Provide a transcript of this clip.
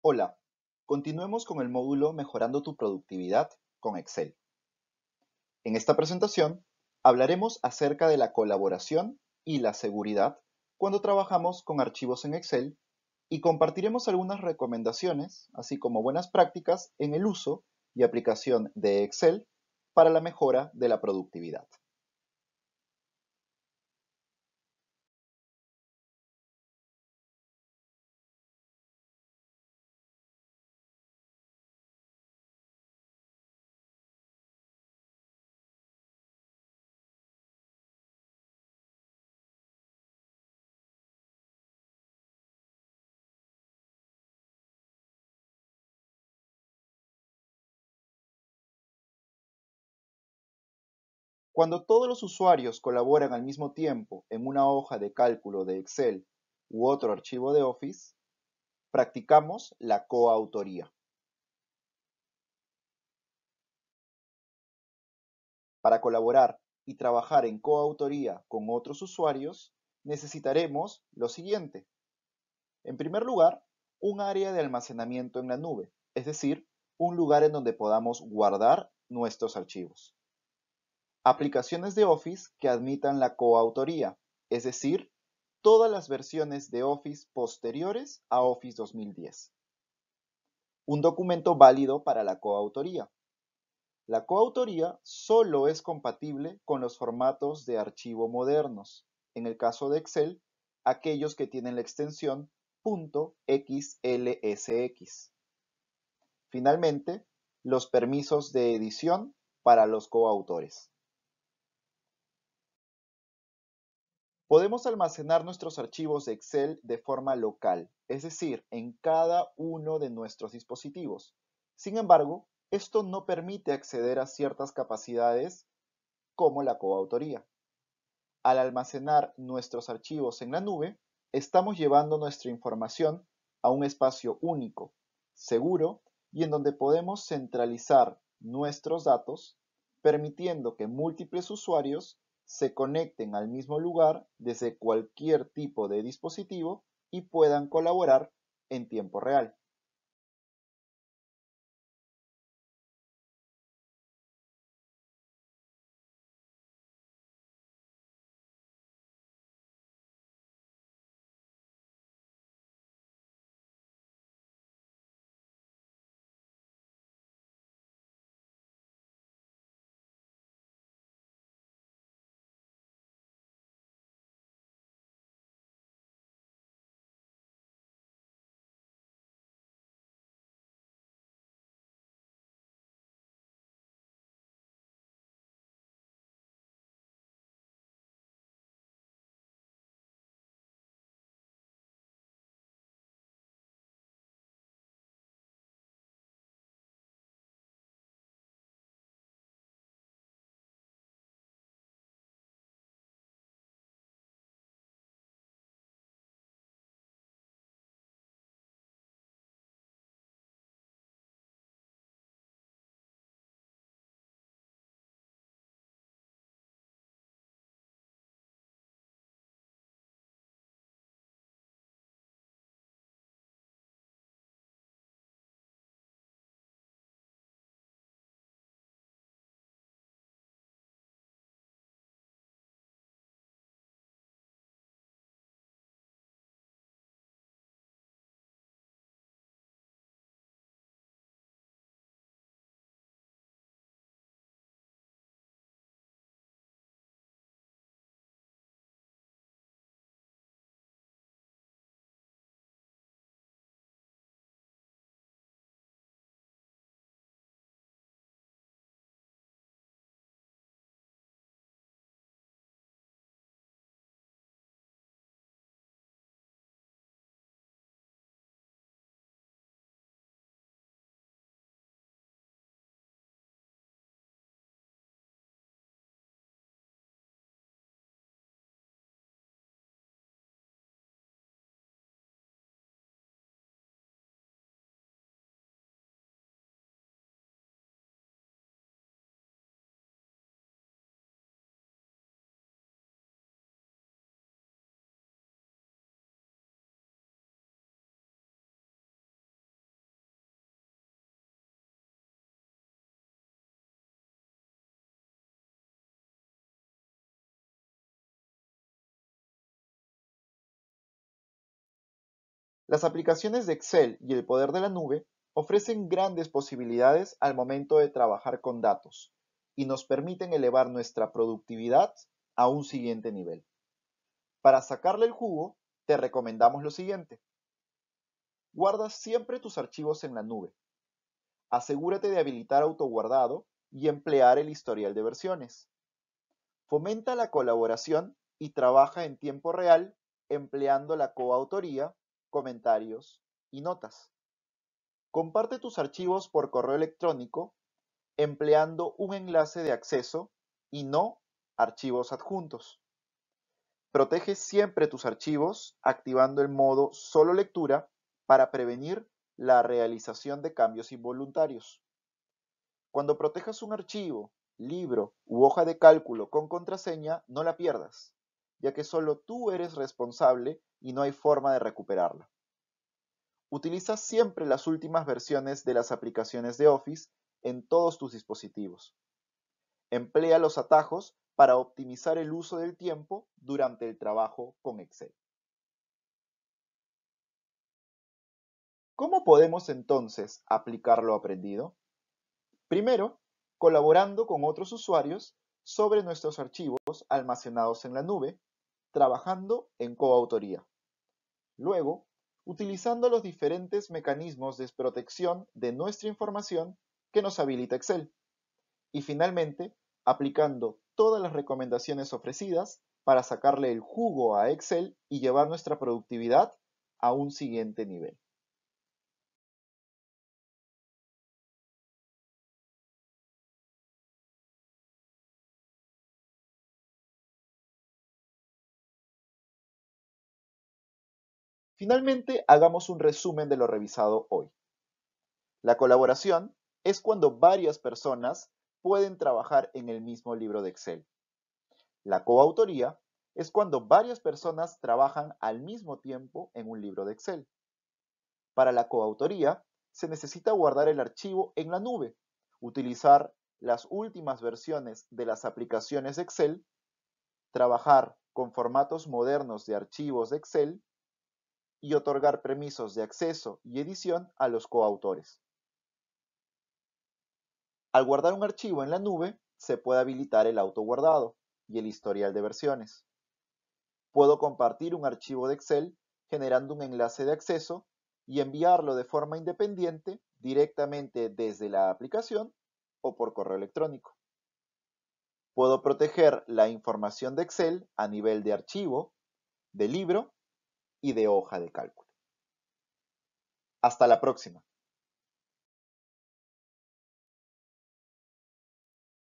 Hola, continuemos con el módulo Mejorando tu productividad con Excel. En esta presentación hablaremos acerca de la colaboración y la seguridad cuando trabajamos con archivos en Excel y compartiremos algunas recomendaciones, así como buenas prácticas en el uso y aplicación de Excel para la mejora de la productividad. Cuando todos los usuarios colaboran al mismo tiempo en una hoja de cálculo de Excel u otro archivo de Office, practicamos la coautoría. Para colaborar y trabajar en coautoría con otros usuarios, necesitaremos lo siguiente. En primer lugar, un área de almacenamiento en la nube, es decir, un lugar en donde podamos guardar nuestros archivos. Aplicaciones de Office que admitan la coautoría, es decir, todas las versiones de Office posteriores a Office 2010. Un documento válido para la coautoría. La coautoría solo es compatible con los formatos de archivo modernos, en el caso de Excel, aquellos que tienen la extensión .xlsx. Finalmente, los permisos de edición para los coautores. Podemos almacenar nuestros archivos de Excel de forma local, es decir, en cada uno de nuestros dispositivos. Sin embargo, esto no permite acceder a ciertas capacidades como la coautoría. Al almacenar nuestros archivos en la nube, estamos llevando nuestra información a un espacio único, seguro y en donde podemos centralizar nuestros datos, permitiendo que múltiples usuarios se conecten al mismo lugar desde cualquier tipo de dispositivo y puedan colaborar en tiempo real. Las aplicaciones de Excel y el poder de la nube ofrecen grandes posibilidades al momento de trabajar con datos y nos permiten elevar nuestra productividad a un siguiente nivel. Para sacarle el jugo, te recomendamos lo siguiente. Guarda siempre tus archivos en la nube. Asegúrate de habilitar autoguardado y emplear el historial de versiones. Fomenta la colaboración y trabaja en tiempo real empleando la coautoría comentarios y notas. Comparte tus archivos por correo electrónico empleando un enlace de acceso y no archivos adjuntos. Protege siempre tus archivos activando el modo solo lectura para prevenir la realización de cambios involuntarios. Cuando protejas un archivo, libro u hoja de cálculo con contraseña, no la pierdas ya que solo tú eres responsable y no hay forma de recuperarla. Utiliza siempre las últimas versiones de las aplicaciones de Office en todos tus dispositivos. Emplea los atajos para optimizar el uso del tiempo durante el trabajo con Excel. ¿Cómo podemos entonces aplicar lo aprendido? Primero, colaborando con otros usuarios sobre nuestros archivos almacenados en la nube trabajando en coautoría. Luego, utilizando los diferentes mecanismos de protección de nuestra información que nos habilita Excel. Y finalmente, aplicando todas las recomendaciones ofrecidas para sacarle el jugo a Excel y llevar nuestra productividad a un siguiente nivel. Finalmente, hagamos un resumen de lo revisado hoy. La colaboración es cuando varias personas pueden trabajar en el mismo libro de Excel. La coautoría es cuando varias personas trabajan al mismo tiempo en un libro de Excel. Para la coautoría, se necesita guardar el archivo en la nube, utilizar las últimas versiones de las aplicaciones de Excel, trabajar con formatos modernos de archivos de Excel y otorgar permisos de acceso y edición a los coautores. Al guardar un archivo en la nube, se puede habilitar el autoguardado y el historial de versiones. Puedo compartir un archivo de Excel generando un enlace de acceso y enviarlo de forma independiente directamente desde la aplicación o por correo electrónico. Puedo proteger la información de Excel a nivel de archivo, de libro y de hoja de cálculo. Hasta la próxima.